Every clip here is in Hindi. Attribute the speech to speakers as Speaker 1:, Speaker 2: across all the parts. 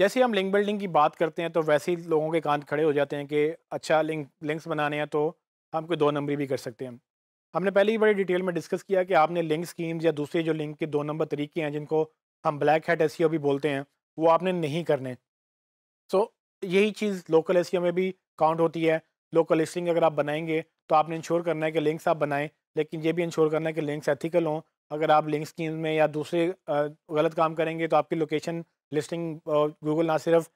Speaker 1: जैसे हम लिंक बिल्डिंग की बात करते हैं तो वैसे ही लोगों के कान खड़े हो जाते हैं कि अच्छा लिंक लिंक्स बनाने हैं तो हम कोई दो नंबरी भी कर सकते हैं हमने पहले ही बड़ी डिटेल में डिस्कस किया कि आपने लिंक स्कीम्स या दूसरे जो लिंक के दो नंबर तरीके हैं जिनको हम ब्लैक हेड एस भी बोलते हैं वो आपने नहीं करने सो so, यही चीज़ लोकल एस e में भी काउंट होती है लोकल लिस्टिंग अगर आप बनाएंगे तो आपने इंश्योर करना है कि लिंक्स आप बनाएं लेकिन ये भी इंश्योर करना है कि लिंक्स एथिकल हों अगर आप लिंक स्कीम में या दूसरे गलत काम करेंगे तो आपकी लोकेशन लिस्टिंग गूगल ना सिर्फ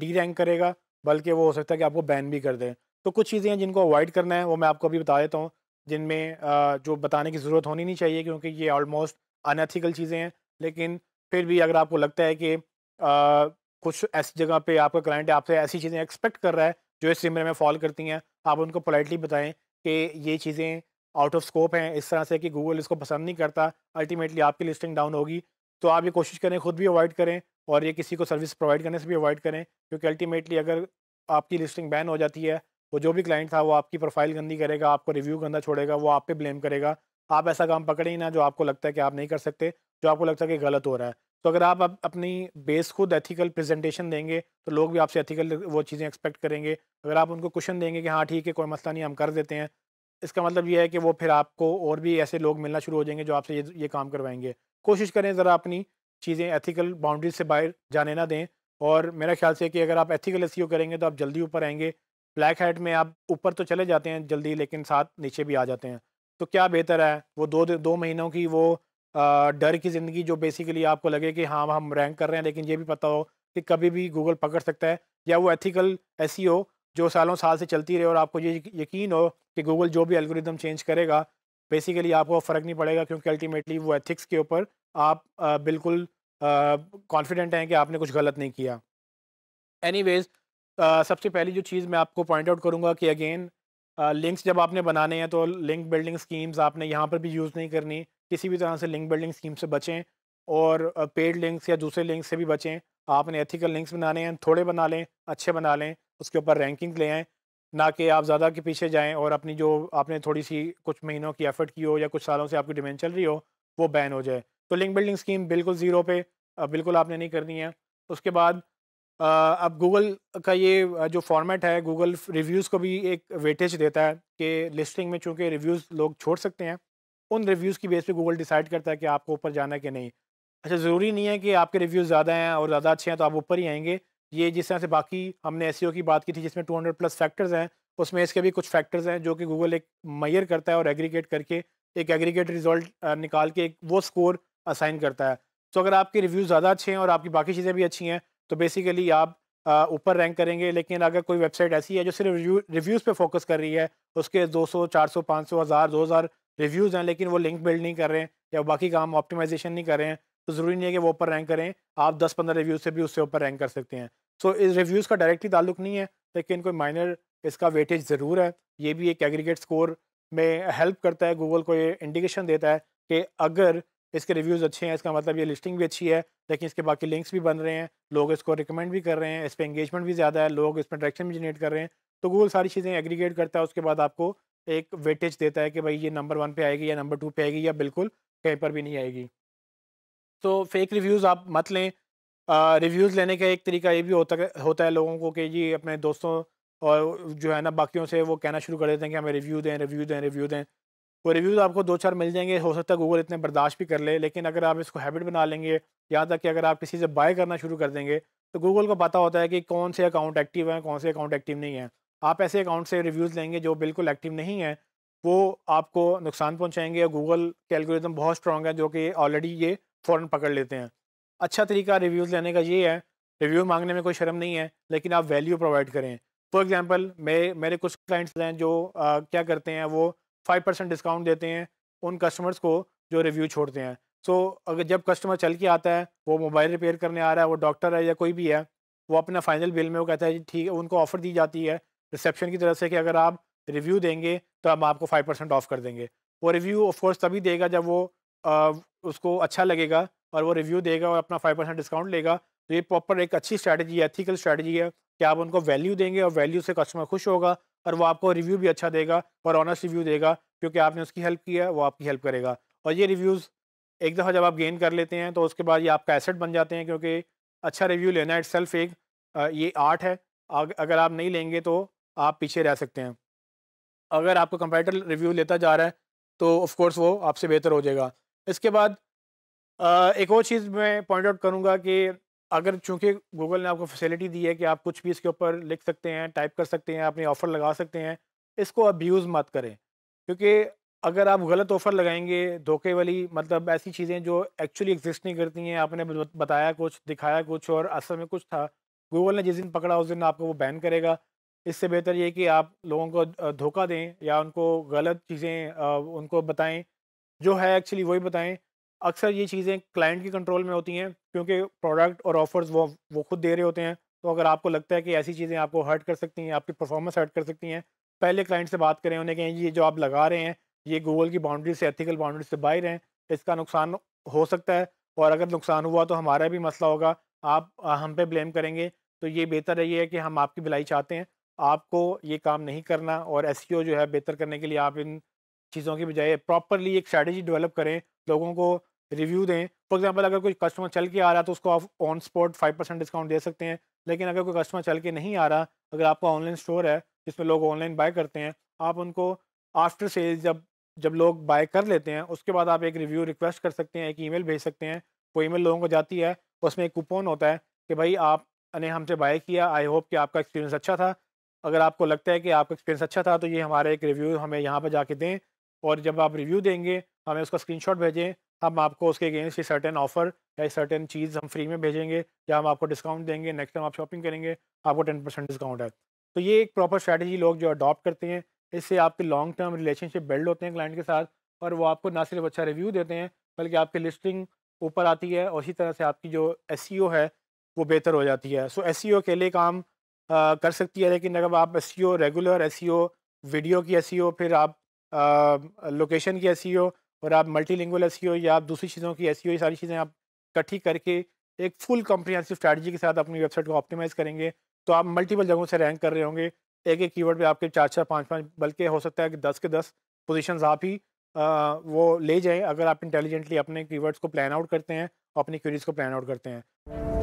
Speaker 1: डी रैंक करेगा बल्कि वो हो सकता है कि आपको बैन भी कर दें तो कुछ चीज़ें हैं जिनको अवॉइड करना है वो मैं आपको अभी बता देता हूँ जिनमें जो बताने की ज़रूरत होनी नहीं चाहिए क्योंकि ये ऑलमोस्ट अनएथिकल चीज़ें हैं लेकिन फिर भी अगर आपको लगता है कि आ, कुछ ऐसी जगह पे आपका क्लाइंट आपसे ऐसी चीज़ें एक्सपेक्ट कर रहा है जो इस सिमरे में फॉल करती हैं आप उनको पोलाइटली बताएं कि ये चीज़ें आउट ऑफ स्कोप हैं इस तरह से कि गूगल इसको पसंद नहीं करता अल्टीमेटली आपकी लिस्टिंग डाउन होगी तो आप ये कोशिश करें खुद भी अवॉइड करें और ये किसी को सर्विस प्रोवाइड करने से भी अवॉइड करें क्योंकि अल्टीमेटली अगर आपकी लिस्टिंग बैन हो जाती है वो जो भी क्लाइंट था वो आपकी प्रोफाइल गंदी करेगा आपको रिव्यू गंदा छोड़ेगा वो आप पे ब्लेम करेगा आप ऐसा काम पकड़े ही ना जो आपको लगता है कि आप नहीं कर सकते जो आपको लगता है कि गलत हो रहा है तो अगर आप अपनी बेस खुद एथिकल प्रेजेंटेशन देंगे तो लोग भी आपसे एथिकल वो चीज़ें एक्सपेक्ट करेंगे अगर आप उनको क्वेश्चन देंगे कि हाँ ठीक है कोई मसला नहीं हम कर देते हैं इसका मतलब ये है कि वो फिर आपको और भी ऐसे लोग मिलना शुरू हो जाएंगे जो आपसे ये ये काम करवाएंगे कोशिश करें ज़रा अपनी चीज़ें एथिकल बाउंड्रीज से बाहर जाने ना दें और मेरा ख्याल से कि अगर आप एथिकल एस करेंगे तो आप जल्दी ऊपर आएंगे ब्लैक हैट में आप ऊपर तो चले जाते हैं जल्दी लेकिन साथ नीचे भी आ जाते हैं तो क्या बेहतर है वो दो दो महीनों की वो आ, डर की ज़िंदगी जो बेसिकली आपको लगे कि हाँ हम रैंक कर रहे हैं लेकिन ये भी पता हो कि कभी भी गूगल पकड़ सकता है या वो एथिकल एस जो सालों साल से चलती रहे और आपको ये यकीन हो कि गूगल जो भी एल्गोरिदम चेंज करेगा बेसिकली आपको फ़र्क नहीं पड़ेगा क्योंकि अल्टीमेटली वो एथिक्स के ऊपर आप आ, बिल्कुल कॉन्फिडेंट हैं कि आपने कुछ गलत नहीं किया एनी सबसे पहली जो चीज़ मैं आपको पॉइंट आउट करूँगा कि अगेन लिंक्स जब आपने बनाने हैं तो लिंक बिल्डिंग स्कीम्स आपने यहाँ पर भी यूज़ नहीं करनी किसी भी तरह से लिंक बिल्डिंग स्कीम से बचें और पेड लिंक्स या दूसरे लिंक्स से भी बचें आपने एथिकल लिंक्स बनाने हैं थोड़े बना लें अच्छे बना लें उसके ऊपर रैंकिंग ले आएँ ना कि आप ज़्यादा के पीछे जाएं और अपनी जो आपने थोड़ी सी कुछ महीनों की एफर्ट की हो या कुछ सालों से आपकी डिमेंड चल रही हो वो बैन हो जाए तो लिंक बिल्डिंग स्कीम बिल्कुल ज़ीरो पे बिल्कुल आपने नहीं करनी है उसके बाद अब गूगल का ये जो फॉर्मेट है गूगल रिव्यूज़ को भी एक वेटेज देता है कि लिस्टिंग में चूँकि रिव्यूज़ लोग छोड़ सकते हैं उन रिव्यूज़ की बेस पर गूगल डिसाइड करता है कि आपको ऊपर जाना है कि नहीं अच्छा ज़रूरी नहीं है कि आपके रिव्यूज़ ज़्यादा हैं और ज़्यादा अच्छे हैं तो आप ऊपर ही आएंगे ये जिस तरह से बाकी हमने एस e की बात की थी जिसमें 200 प्लस फैक्टर्स हैं उसमें इसके भी कुछ फैक्टर्स हैं जो कि गूगल एक मैयर करता है और एग्रीगेट करके एक एग्रीगेट रिजल्ट निकाल के एक वो स्कोर असाइन करता है तो अगर आपके रिव्यू ज़्यादा अच्छे हैं और आपकी बाकी चीज़ें भी अच्छी हैं तो बेसिकली आप ऊपर रैंक करेंगे लेकिन अगर कोई वेबसाइट ऐसी है जो सिर्फ रिव्यू रिव्यूज़ पे फोकस कर रही है उसके 200 400 500 हज़ार दो हज़ार रिव्यूज़ हैं लेकिन वो लिंक बिल्ड नहीं कर रहे हैं या बाकी काम ऑप्टिमाइजेशन नहीं कर रहे हैं तो ज़रूरी नहीं है कि वो ऊपर रैंक करें आप दस पंद्रह रिव्यूज़ से भी उससे ऊपर रैंक कर सकते हैं सो so, इस रिव्यूज़ का डायरेक्टली ताल्लुक नहीं है लेकिन कोई माइनर इसका वेटेज ज़रूर है ये भी एक एग्रीगेट स्कोर में हेल्प करता है गूगल को ये इंडिकेशन देता है कि अगर इसके रिव्यूज़ अच्छे हैं इसका मतलब ये लिस्टिंग भी अच्छी है लेकिन इसके बाकी लिंक्स भी बन रहे हैं लोग इसको रिकमेंड भी कर रहे हैं इस पर इंगेजमेंट भी ज़्यादा है लोग इस पर डायरेक्शन भी जनरेट कर रहे हैं तो गूगल सारी चीज़ें एग्रीगेट करता है उसके बाद आपको एक वेटेज देता है कि भाई ये नंबर वन पे आएगी या नंबर टू पे आएगी या बिल्कुल कहीं पर भी नहीं आएगी तो फेक रिव्यूज़ आप मत लें रिव्यूज़ लेने का एक तरीका ये भी होता होता है लोगों को कि जी अपने दोस्तों और जो है ना बाकियों से वो कहना शुरू कर देते हैं कि हमें रिव्यू दें रिव्यू दें रिव्यू दें वो रिव्यूज़ आपको दो चार मिल जाएंगे हो सकता है गूगल इतने बर्दाश्त भी कर ले लेकिन अगर आप इसको हैबिट बना लेंगे यहाँ तक कि अगर आप किसी से बाय करना शुरू कर देंगे तो गूगल को पता होता है कि कौन से अकाउंट एक्टिव हैं कौन से अकाउंट एक्टिव नहीं हैं आप ऐसे अकाउंट से रिव्यूज़ लेंगे जो बिल्कुल एक्टिव नहीं है वो आपको नुकसान पहुँचाएंगे और गूगल के एल्गोरिज्म बहुत स्ट्रॉन्ग है जो कि ऑलरेडी ये फ़ौरन पकड़ लेते हैं अच्छा तरीका रिव्यूज़ लेने का ये है रिव्यू मांगने में कोई शर्म नहीं है लेकिन आप वैल्यू प्रोवाइड करें फॉर एग्ज़ाम्पल मेरे मेरे कुछ क्लाइंट्स हैं जो आ, क्या करते हैं वो फाइव परसेंट डिस्काउंट देते हैं उन कस्टमर्स को जो रिव्यू छोड़ते हैं सो so, अगर जब कस्टमर चल के आता है वो मोबाइल रिपेयर करने आ रहा है वो डॉक्टर है या कोई भी है वो अपना फाइनल बिल में वो कहता है ठीक है उनको ऑफ़र दी जाती है रिसेप्शन की तरफ से कि अगर आप रिव्यू देंगे तो हम आपको फाइव परसेंट ऑफ कर देंगे वो रिव्यू ऑफकोर्स तभी देगा जब वो उसको अच्छा लगेगा और वो रिव्यू देगा और अपना फाइव परसेंट डिस्काउंट लेगा तो ये प्रॉपर एक अच्छी स्ट्रैटेजी है एथिकल स्ट्रैटेजी है कि आप उनको वैल्यू देंगे और वैल्यू से कस्टमर खुश होगा और वो आपको रिव्यू भी अच्छा देगा और ऑनस्ट रिव्यू देगा क्योंकि आपने उसकी हेल्प की है वो आपकी हेल्प करेगा और ये रिव्यूज़ एक दफ़ा जब आप गेन कर लेते हैं तो उसके बाद ये आपका एसेट बन जाते हैं क्योंकि अच्छा रिव्यू लेना इट सेल्फ एक ये आर्ट है अगर आप नहीं लेंगे तो आप पीछे रह सकते हैं अगर आपको कंप्यूटर रिव्यू लेता जा रहा है तो ऑफ़ कोर्स वो आपसे बेहतर हो जाएगा इसके बाद एक और चीज़ मैं पॉइंट आउट करूँगा कि अगर चूंकि गूगल ने आपको फैसिलिटी दी है कि आप कुछ भी इसके ऊपर लिख सकते हैं टाइप कर सकते हैं अपने ऑफ़र लगा सकते हैं इसको अब यूज़ मत करें क्योंकि अगर आप गलत ऑफ़र लगाएंगे धोखे वाली मतलब ऐसी चीज़ें जो एक्चुअली एग्जिस्ट नहीं करती हैं आपने बताया कुछ दिखाया कुछ और असल में कुछ था गूगल ने जिस दिन पकड़ा उस दिन आपको वो बैन करेगा इससे बेहतर ये कि आप लोगों को धोखा दें या उनको गलत चीज़ें उनको बताएं जो है एक्चुअली वही बताएं अक्सर ये चीज़ें क्लाइंट के कंट्रोल में होती हैं क्योंकि प्रोडक्ट और ऑफर्स वो वो खुद दे रहे होते हैं तो अगर आपको लगता है कि ऐसी चीज़ें आपको हर्ट कर सकती हैं आपकी परफॉर्मेंस हर्ट कर सकती हैं पहले क्लाइंट से बात करें उन्हें कहें ये जो आप लगा रहे हैं ये गूगल की बाउंड्री से एथिकल बाउंड्री से बाहर हैं इसका नुकसान हो सकता है और अगर नुकसान हुआ तो हमारा भी मसला होगा आप हम पे ब्लेम करेंगे तो ये बेहतर ये है कि हम आपकी भलाई चाहते हैं आपको ये काम नहीं करना और एस जो है बेहतर करने के लिए आप इन चीज़ों की बजाय प्रॉपरली एक स्ट्रैटेजी डेवलप करें लोगों को रिव्यू दें फॉर एग्जांपल अगर कोई कस्टमर चल के आ रहा है तो उसको आप on spot five percent discount दे सकते हैं लेकिन अगर कोई कस्टमर चल के नहीं आ रहा अगर आपका ऑनलाइन स्टोर है जिसमें लोग ऑनलाइन बाय करते हैं आप उनको आफ्टर सेल जब जब लोग बाय कर लेते हैं उसके बाद आप एक रिव्यू रिक्वेस्ट कर सकते हैं एक ई भेज सकते हैं वो ई लोगों को जाती है उसमें एक कूपन होता है कि भाई आपने हमसे बाय किया आई होप कि आपका एक्सपीरियंस अच्छा था अगर आपको लगता है कि आपका एक्सपीरियंस अच्छा था तो ये हमारा एक रिव्यू हमें यहाँ पर जाके दें और जब आप रिव्यू देंगे हमें उसका स्क्रीनशॉट भेजें हम आपको उसके अगेंस्ट सर्टन ऑफर या सर्टन चीज़ हम फ्री में भेजेंगे या हम आपको डिस्काउंट देंगे नेक्स्ट टाइम आप शॉपिंग करेंगे आपको टेन परसेंट डिस्काउंट है तो ये एक प्रॉपर स्ट्रैटेजी लोग जो अडॉप्ट करते हैं इससे आपके लॉन्ग टर्म रिलेशनशिप बिल्ड होते हैं क्लाइंट के साथ और वो आपको ना सिर्फ अच्छा रिव्यू देते हैं बल्कि आपकी लिस्टिंग ऊपर आती है और इसी तरह से आपकी जो एस e है वो बेहतर हो जाती है सो एस e के लिए काम आ, कर सकती है लेकिन अगर आप एस रेगुलर एस वीडियो की एस e फिर आप लोकेशन की एस e और आप मल्टी लिंगल एस या आप दूसरी चीज़ों की एस e ये सारी चीज़ें आप इकट्ठी करके एक फुल कॉम्प्रीहेंसिव स्ट्रैटेजी के साथ अपनी वेबसाइट को ऑप्टिमाइज़ करेंगे तो आप मल्टीपल जगहों से रैंक कर रहे होंगे एक एक कीवर्ड पे आपके चार चार पाँच पाँच बल्कि हो सकता है कि दस के दस पोजीशंस आप ही आ, वो ले जाएं अगर आप इंटेलिजेंटली अपने कीवर्ड्स को प्लान आउट करते हैं और अपनी क्यूरीज को प्लान आउट करते हैं